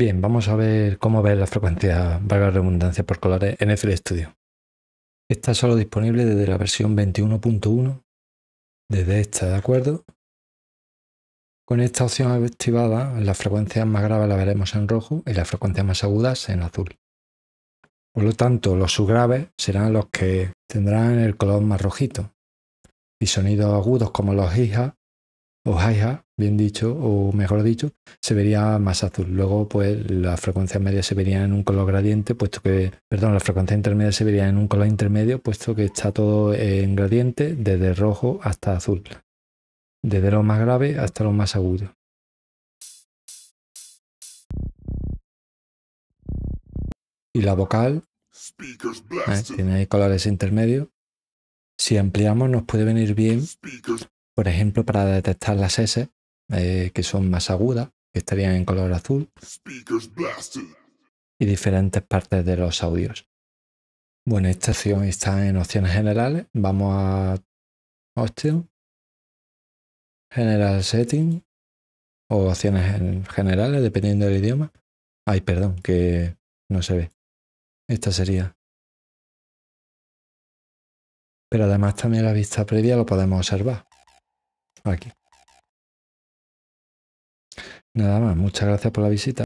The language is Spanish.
Bien, vamos a ver cómo ver la frecuencia, valga redundancia, por colores en FL Studio. Está solo disponible desde la versión 21.1, desde esta, ¿de acuerdo? Con esta opción activada, las frecuencias más graves las veremos en rojo y las frecuencias más agudas en azul. Por lo tanto, los subgraves serán los que tendrán el color más rojito y sonidos agudos como los hijas, o hi bien dicho, o mejor dicho, se vería más azul. Luego, pues la frecuencia media se vería en un color gradiente, puesto que, perdón, la frecuencia intermedia se vería en un color intermedio, puesto que está todo en gradiente, desde rojo hasta azul, desde lo más grave hasta lo más agudo. Y la vocal ¿eh? tiene colores intermedios. Si ampliamos nos puede venir bien por ejemplo, para detectar las S, eh, que son más agudas, que estarían en color azul, y diferentes partes de los audios. Bueno, esta opción está en opciones generales. Vamos a Option, General Setting o opciones generales, dependiendo del idioma. Ay, perdón, que no se ve. Esta sería. Pero además también la vista previa lo podemos observar aquí. Nada más, muchas gracias por la visita.